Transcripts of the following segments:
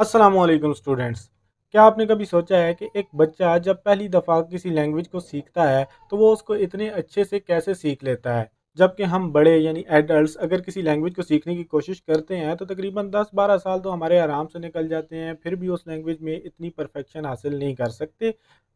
Aslam students क्या आपने कभी सोचा है कि एक बच्चा जब पहली दफ़ा किसी लैंग्वेज को सीखता है तो वो उसको इतने अच्छे से कैसे सीख लेता है जबकि हम बड़े यानी एडल्ट अगर किसी लैंग्वेज को सीखने की कोशिश करते हैं तो तकरीबन 10-12 साल तो हमारे आराम से निकल जाते हैं फिर भी उस लैंग्वेज में इतनी परफेक्शन हासिल नहीं कर सकते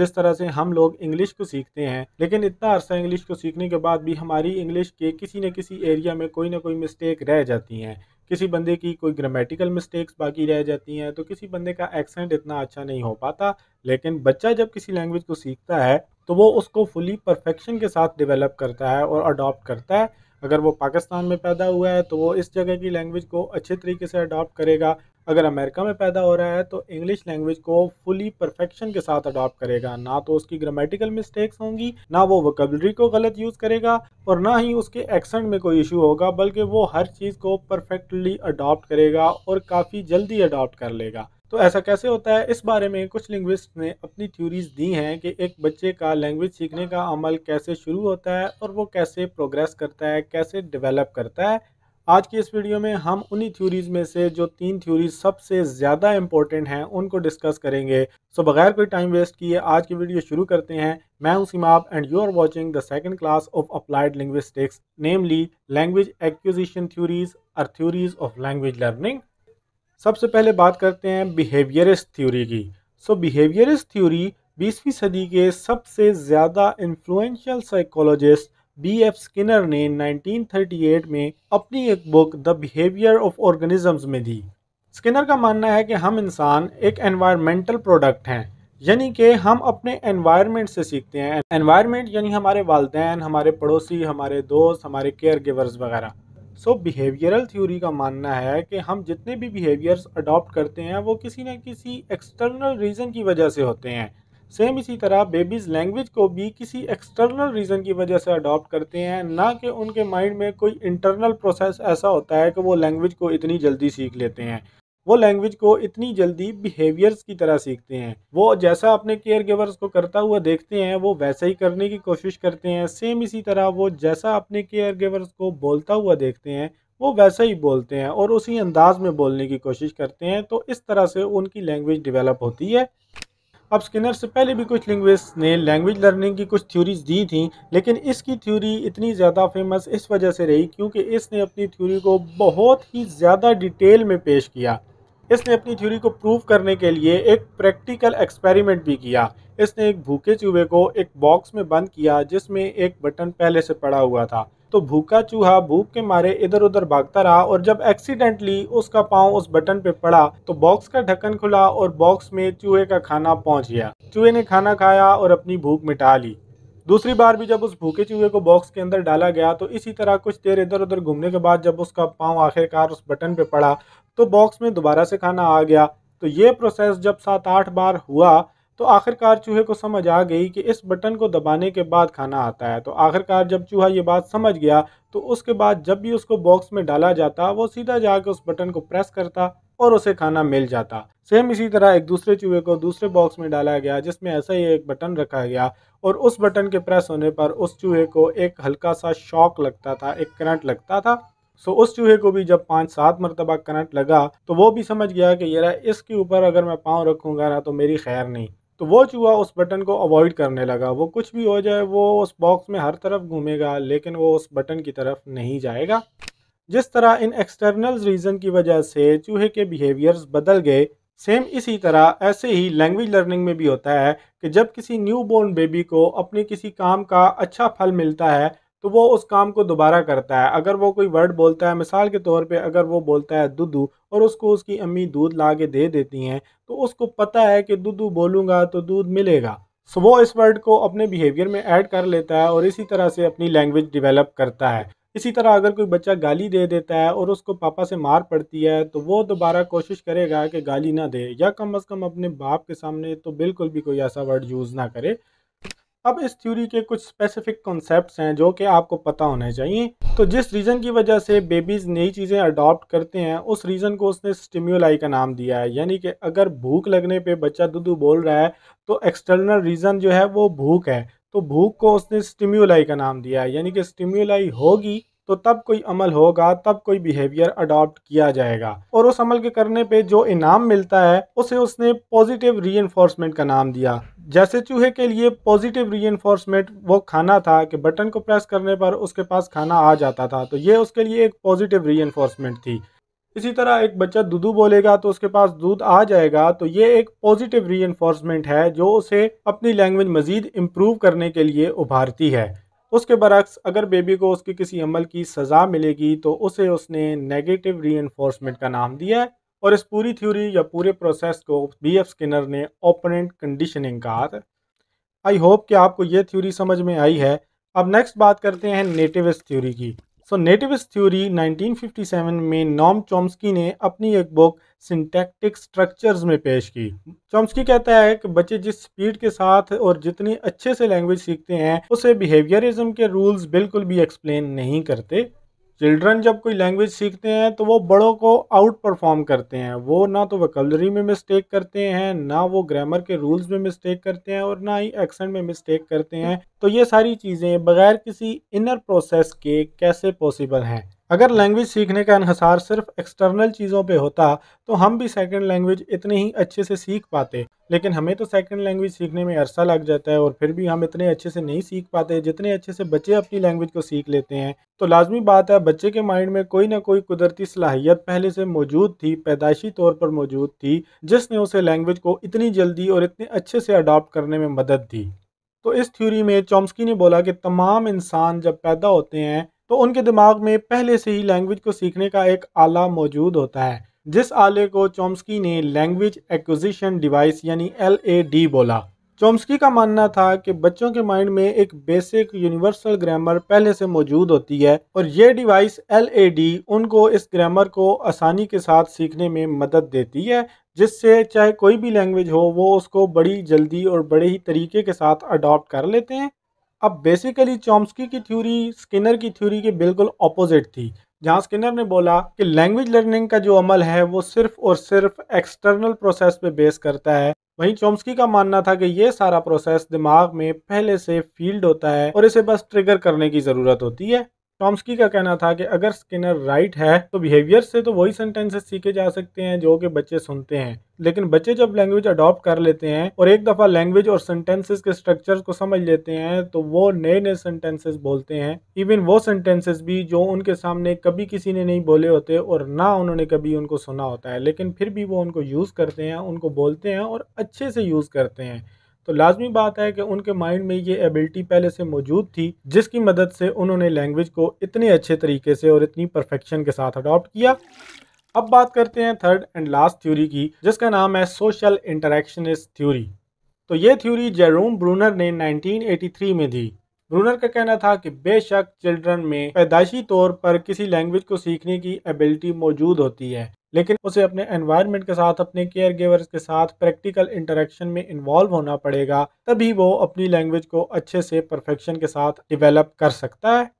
जिस तरह से हम लोग इंग्लिश को सीखते हैं लेकिन इतना अरसा इंग्लिश को सीखने के बाद भी हमारी इंग्लिश के किसी न किसी एरिया में कोई ना कोई मिस्टेक रह जाती हैं किसी बंदे की कोई ग्रामेटिकल मिस्टेक्स बाकी रह जाती हैं तो किसी बंदे का एक्सेंट इतना अच्छा नहीं हो पाता लेकिन बच्चा जब किसी लैंग्वेज को सीखता है तो वो उसको फुली परफेक्शन के साथ डेवलप करता है और अडॉप्ट करता है अगर वो पाकिस्तान में पैदा हुआ है तो वो इस जगह की लैंग्वेज को अच्छे तरीके से अडॉप्ट करेगा अगर अमेरिका में पैदा हो रहा है तो इंग्लिश लैंग्वेज को फुली परफेक्शन के साथ अडॉप्ट करेगा ना तो उसकी ग्रामेटिकल मिस्टेक्स होंगी ना वो वकबलरी को गलत यूज़ करेगा और ना ही उसके एक्सेंट में कोई इशू होगा बल्कि वो हर चीज़ को परफेक्टली अडॉप्ट करेगा और काफ़ी जल्दी अडॉप्ट कर लेगा तो ऐसा कैसे होता है इस बारे में कुछ लिंग्विस्ट ने अपनी थ्योरीज दी हैं कि एक बच्चे का लैंग्वेज सीखने का अमल कैसे शुरू होता है और वो कैसे प्रोग्रेस करता है कैसे डेवलप करता है आज की इस वीडियो में हम उन्हीं थ्योरीज में से जो तीन थ्योरी सबसे ज़्यादा इंपॉर्टेंट हैं उनको डिस्कस करेंगे सो so, बगैर कोई टाइम वेस्ट किए आज की वीडियो शुरू करते हैं मैं हूं Seemab and you are watching the second class of applied linguistics namely language acquisition theories और थ्योरीज ऑफ लैंग्वेज लर्निंग सबसे पहले बात करते हैं बिहेवियरिस्ट थ्योरी की सो so, बिहेवियरिस्ट थ्योरी बीसवीं सदी के सबसे ज़्यादा influential psychologist B F Skinner ने 1938 में अपनी एक book the behaviour of organisms में दी स्किनर का मानना है कि हम इंसान एक एनवायरमेंटल प्रोडक्ट हैं यानी कि हम अपने एनवायरनमेंट से सीखते हैं एनवायरनमेंट यानी हमारे वालदेन हमारे पड़ोसी हमारे दोस्त हमारे केयर गिवर्स वगैरह सो बिहेवियरल थ्योरी का मानना है कि हम जितने भी बिहेवियर्स अडॉप्ट करते हैं वो किसी न किसी एक्सटर्नल रीज़न की वजह से होते हैं सेम इसी तरह बेबीज़ लैंग्वेज को भी किसी एक्सटर्नल रीज़न की वजह से अडॉप्ट करते हैं ना कि उनके माइंड में कोई इंटरनल प्रोसेस ऐसा होता है कि वो लैंग्वेज को इतनी जल्दी सीख लेते हैं वो लैंग्वेज को इतनी जल्दी बिहेवियर्स की तरह सीखते हैं वो जैसा अपने केयर गिवर्स को करता हुआ देखते हैं वो वैसा ही करने की कोशिश करते हैं सेम इसी तरह वो जैसा अपने केयर गिवर्स को बोलता हुआ देखते हैं वो वैसा ही बोलते हैं और उसी अंदाज में बोलने की कोशिश करते हैं तो इस तरह से उनकी लैंग्वेज डिवेलप होती है अब स्किनर से पहले भी कुछ लिंग्विस्ट ने लैंग्वेज लर्निंग की कुछ थ्योरीज दी थी लेकिन इसकी थ्योरी इतनी ज़्यादा फेमस इस वजह से रही क्योंकि इसने अपनी थ्योरी को बहुत ही ज़्यादा डिटेल में पेश किया इसने अपनी थ्योरी को प्रूव करने के लिए एक प्रैक्टिकल एक्सपेरिमेंट भी किया इसने एक भूखे चूहे को एक बॉक्स में बंद किया जिसमें एक बटन पहले से पड़ा हुआ था तो भूखा चूहा भूख के मारे इधर उधर भागता रहा और जब एक्सीडेंटली उसका पाँव उस बटन पे पड़ा तो बॉक्स का ढक्कन खुला और बॉक्स में चूहे का खाना पहुंच गया चूहे ने खाना खाया और अपनी भूख मिटा ली दूसरी बार भी जब उस भूखे चूहे को बॉक्स के अंदर डाला गया तो इसी तरह कुछ देर इधर उधर घूमने के बाद जब उसका पाँव आखिरकार उस बटन पे पड़ा तो बॉक्स में दोबारा से खाना आ गया तो ये प्रोसेस जब सात आठ बार हुआ तो आखिरकार चूहे को समझ आ गई कि इस बटन को दबाने के बाद खाना आता है तो आखिरकार जब चूहा ये बात समझ गया तो उसके बाद जब भी उसको बॉक्स में डाला जाता वो सीधा जाकर उस बटन को प्रेस करता और उसे खाना मिल जाता सेम इसी तरह एक दूसरे चूहे को दूसरे बॉक्स में डाला गया जिसमें ऐसा ही एक बटन रखा गया और उस बटन के प्रेस होने पर उस चूहे को एक हल्का सा शॉक लगता था एक करंट लगता था सो उस चूहे को भी जब पाँच सात मरतबा करंट लगा तो वो भी समझ गया कि यार इसके ऊपर अगर मैं पाँव रखूँगा ना तो मेरी खैर नहीं तो वो चूहा उस बटन को अवॉइड करने लगा वो कुछ भी हो जाए वो उस बॉक्स में हर तरफ घूमेगा लेकिन वो उस बटन की तरफ नहीं जाएगा जिस तरह इन एक्सटर्नल रीज़न की वजह से चूहे के बिहेवियर्स बदल गए सेम इसी तरह ऐसे ही लैंग्वेज लर्निंग में भी होता है कि जब किसी न्यू बोर्न बेबी को अपने किसी काम का अच्छा फल मिलता है तो वो उस काम को दोबारा करता है अगर वो कोई वर्ड बोलता है मिसाल के तौर पे अगर वो बोलता है दुदू और उसको उसकी अम्मी दूध ला के दे देती हैं तो उसको पता है कि दुदू बोलूँगा तो दूध मिलेगा सो वो इस वर्ड को अपने बिहेवियर में ऐड कर लेता है और इसी तरह से अपनी लैंग्वेज डिवेलप करता है इसी तरह अगर कोई बच्चा गाली दे देता है और उसको पापा से मार पड़ती है तो वो दोबारा कोशिश करेगा कि गाली ना दे या कम अज़ कम अपने बाप के सामने तो बिल्कुल भी कोई ऐसा वर्ड यूज़ ना करे अब इस थ्योरी के कुछ स्पेसिफिक कॉन्सेप्ट्स हैं जो कि आपको पता होने चाहिए तो जिस रीज़न की वजह से बेबीज़ नई चीज़ें अडॉप्ट करते हैं उस रीज़न को उसने स्टिम्यूलाई का नाम दिया है यानी कि अगर भूख लगने पे बच्चा दुदू बोल रहा है तो एक्सटर्नल रीज़न जो है वो भूख है तो भूख को उसने स्टिम्यूलाई का नाम दिया है यानी कि स्टिम्यूलाई होगी तो तब कोई अमल होगा तब कोई बिहेवियर अडॉप्ट किया जाएगा और उस अमल के करने पे जो इनाम मिलता है उसे उसने पॉजिटिव री का नाम दिया जैसे चूहे के लिए पॉजिटिव री वो खाना था कि बटन को प्रेस करने पर उसके पास खाना आ जाता था तो ये उसके लिए एक पॉजिटिव री थी इसी तरह एक बच्चा दूधू बोलेगा तो उसके पास दूध आ जाएगा तो ये एक पॉजिटिव री है जो उसे अपनी लैंग्वेज मज़ीद इम्प्रूव करने के लिए उभारती है उसके बरक्स अगर बेबी को उसके किसी अमल की सज़ा मिलेगी तो उसे उसने नेगेटिव री का नाम दिया है और इस पूरी थ्योरी या पूरे प्रोसेस को बी एफ स्किनर ने ओपनेंट कंडीशनिंग कहा था आई होप कि आपको ये थ्योरी समझ में आई है अब नेक्स्ट बात करते हैं नेटिविस्ट थ्योरी की सो नेटिविस्ट थ्योरी 1957 में नॉम चॉम्स्की ने अपनी एक बुक सिंटेक्टिक स्ट्रक्चर्स में पेश की चॉम्स्की कहता है कि बच्चे जिस स्पीड के साथ और जितनी अच्छे से लैंग्वेज सीखते हैं उसे बिहेवियरिज्म के रूल्स बिल्कुल भी एक्सप्लेन नहीं करते चिल्ड्रन जब कोई लैंग्वेज सीखते हैं तो वो बड़ों को आउट परफॉर्म करते हैं वो ना तो वकलरी में मिस्टेक करते हैं ना वो ग्रामर के रूल्स में मिस्टेक करते हैं और ना ही एक्सेंट में मिस्टेक करते हैं तो ये सारी चीज़ें बगैर किसी इनर प्रोसेस के कैसे पॉसिबल हैं अगर लैंग्वेज सीखने का इहसार सिर्फ एक्सटर्नल चीज़ों पे होता तो हम भी सेकंड लैंग्वेज इतने ही अच्छे से सीख पाते लेकिन हमें तो सेकंड लैंग्वेज सीखने में अरसा लग जाता है और फिर भी हम इतने अच्छे से नहीं सीख पाते जितने अच्छे से बच्चे अपनी लैंग्वेज को सीख लेते हैं तो लाजमी बात है बच्चे के माइंड में कोई ना कोई कुदरती सलाहियत पहले से मौजूद थी पैदाइशी तौर पर मौजूद थी जिसने उसे लैंग्वेज को इतनी जल्दी और इतने अच्छे से अडॉप्ट करने में मदद दी तो इस थ्योरी में चॉम्स्की ने बोला कि तमाम इंसान जब पैदा होते हैं तो उनके दिमाग में पहले से ही लैंग्वेज को सीखने का एक आला मौजूद होता है जिस आले को चोम्स्की ने लैंग्वेज एक्विजिशन डिवाइस यानी एल बोला चोम्स्की का मानना था कि बच्चों के माइंड में एक बेसिक यूनिवर्सल ग्रामर पहले से मौजूद होती है और ये डिवाइस एल उनको इस ग्रामर को आसानी के साथ सीखने में मदद देती है जिससे चाहे कोई भी लैंग्वेज हो वो उसको बड़ी जल्दी और बड़े ही तरीके के साथ अडॉप्ट कर लेते हैं अब बेसिकली चॉम्स्की की थ्योरी स्किनर की थ्योरी के बिल्कुल ऑपोजिट थी जहाँ स्किनर ने बोला कि लैंग्वेज लर्निंग का जो अमल है वो सिर्फ और सिर्फ एक्सटर्नल प्रोसेस पे बेस करता है वहीं चोम्स्की का मानना था कि ये सारा प्रोसेस दिमाग में पहले से फील्ड होता है और इसे बस ट्रिगर करने की ज़रूरत होती है टॉम्सकी का कहना था कि अगर स्किनर राइट है तो बिहेवियर से तो वही सेंटेंसेस सीखे जा सकते हैं जो कि बच्चे सुनते हैं लेकिन बच्चे जब लैंग्वेज अडॉप्ट कर लेते हैं और एक दफ़ा लैंग्वेज और सेंटेंसेस के स्ट्रक्चर को समझ लेते हैं तो वो नए नए सेंटेंसेस बोलते हैं इवन वो सेंटेंसेस भी जो उनके सामने कभी किसी ने नहीं बोले होते और ना उन्होंने कभी उनको सुना होता है लेकिन फिर भी वो उनको यूज़ करते हैं उनको बोलते हैं और अच्छे से यूज़ करते हैं तो लाजमी बात है कि उनके माइंड में ये एबिलिटी पहले से मौजूद थी जिसकी मदद से उन्होंने लैंग्वेज को इतने अच्छे तरीके से और इतनी परफेक्शन के साथ अडॉप्ट किया अब बात करते हैं थर्ड एंड लास्ट थ्योरी की जिसका नाम है सोशल इंटरेक्शनिस्ट थ्योरी तो ये थ्योरी जेरोम ब्रूनर ने 1983 में दी ब्रूनर का कहना था कि बेशक चिल्ड्रन में पैदाइशी तौर पर किसी लैंग्वेज को सीखने की एबिलिटी मौजूद होती है लेकिन उसे अपने एनवायरनमेंट के साथ अपने केयर गिवर्स के साथ प्रैक्टिकल इंटरेक्शन में इन्वॉल्व होना पड़ेगा तभी वो अपनी लैंग्वेज को अच्छे से परफेक्शन के साथ डिवेलप कर सकता है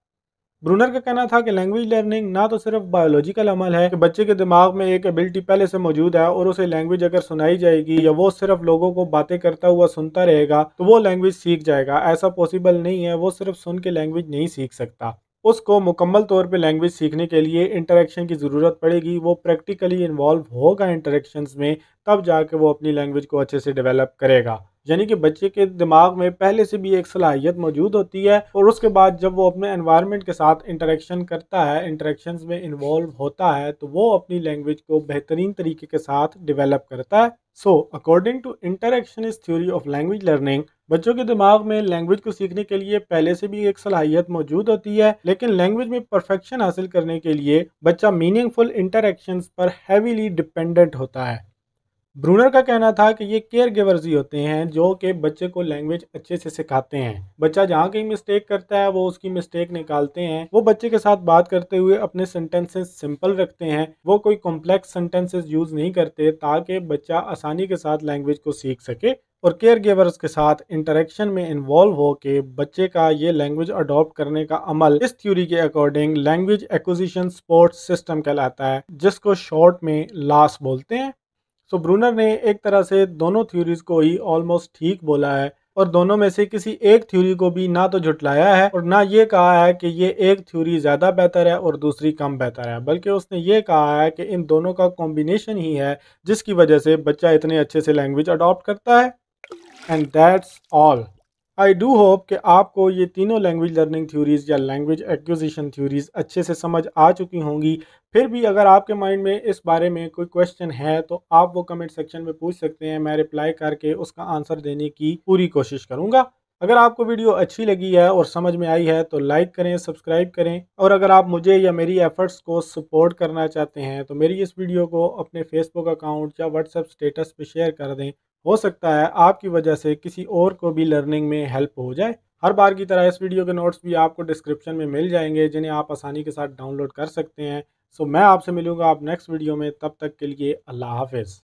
ब्रूनर का कहना था कि लैंग्वेज लर्निंग ना तो सिर्फ बायोलॉजिकल अमल है कि बच्चे के दिमाग में एक एबिलिटी पहले से मौजूद है और उसे लैंग्वेज अगर सुनाई जाएगी या वो सिर्फ लोगों को बातें करता हुआ सुनता रहेगा तो वो लैंग्वेज सीख जाएगा ऐसा पॉसिबल नहीं है वो सिर्फ सुन के लैंग्वेज नहीं सीख सकता उसको मुकम्मल तौर पे लैंग्वेज सीखने के लिए इंटरेक्शन की ज़रूरत पड़ेगी वो प्रैक्टिकली इन्वॉल्व होगा इंटरेक्शंस में तब जाके वो अपनी लैंग्वेज को अच्छे से डेवलप करेगा यानी कि बच्चे के दिमाग में पहले से भी एक सलाहियत मौजूद होती है और उसके बाद जब वो अपने एनवायरनमेंट के साथ इंटरेक्शन करता है इंटरेक्शंस में इन्वॉल्व होता है तो वो अपनी लैंग्वेज को बेहतरीन तरीके के साथ डिवेलप करता है so according to interactionist theory of language learning बच्चों के दिमाग में लैंग्वेज को सीखने के लिए पहले से भी एक सलाहियत मौजूद होती है लेकिन लैंग्वेज में परफेक्शन हासिल करने के लिए बच्चा मीनिंगफुल इंटरेक्शंस पर हैवीली डिपेंडेंट होता है ब्रूनर का कहना था कि ये केयर गेवर्स ही होते हैं जो कि बच्चे को लैंग्वेज अच्छे से सिखाते हैं बच्चा जहाँ कहीं मिस्टेक करता है वो उसकी मिस्टेक निकालते हैं वो बच्चे के साथ बात करते हुए अपने सेंटेंसेस सिंपल रखते हैं वो कोई कॉम्प्लेक्स सेंटेंसेस यूज नहीं करते ताकि बच्चा आसानी के साथ लैंग्वेज को सीख सके और केयर गेवर्स के साथ इंटरेक्शन में इन्वॉल्व हो के बच्चे का ये लैंग्वेज अडॉप्ट करने का अमल इस थ्योरी के according language acquisition support system कहलाता है जिसको शॉर्ट में लास बोलते हैं सो ब्रूनर ने एक तरह से दोनों थ्योरीज को ही ऑलमोस्ट ठीक बोला है और दोनों में से किसी एक थ्योरी को भी ना तो झुटलाया है और ना ये कहा है कि ये एक थ्योरी ज़्यादा बेहतर है और दूसरी कम बेहतर है बल्कि उसने ये कहा है कि इन दोनों का कॉम्बिनेशन ही है जिसकी वजह से बच्चा इतने अच्छे से लैंग्वेज अडॉप्ट करता है and that's all I do hope कि आपको ये तीनों लैंग्वेज लर्निंग थ्योरीज़ या लैंग्वेज एक्विजिशन थ्योरीज़ अच्छे से समझ आ चुकी होंगी फिर भी अगर आपके माइंड में इस बारे में कोई क्वेश्चन है तो आप वो कमेंट सेक्शन में पूछ सकते हैं मैं रिप्लाई करके उसका आंसर देने की पूरी कोशिश करूँगा अगर आपको वीडियो अच्छी लगी है और समझ में आई है तो लाइक करें सब्सक्राइब करें और अगर आप मुझे या मेरी एफर्ट्स को सपोर्ट करना चाहते हैं तो मेरी इस वीडियो को अपने फेसबुक अकाउंट या व्हाट्सएप स्टेटस पर शेयर कर दें हो सकता है आपकी वजह से किसी और को भी लर्निंग में हेल्प हो जाए हर बार की तरह इस वीडियो के नोट्स भी आपको डिस्क्रिप्शन में मिल जाएंगे जिन्हें आप आसानी के साथ डाउनलोड कर सकते हैं सो मैं आपसे मिलूंगा आप नेक्स्ट वीडियो में तब तक के लिए अल्लाह हाफिज़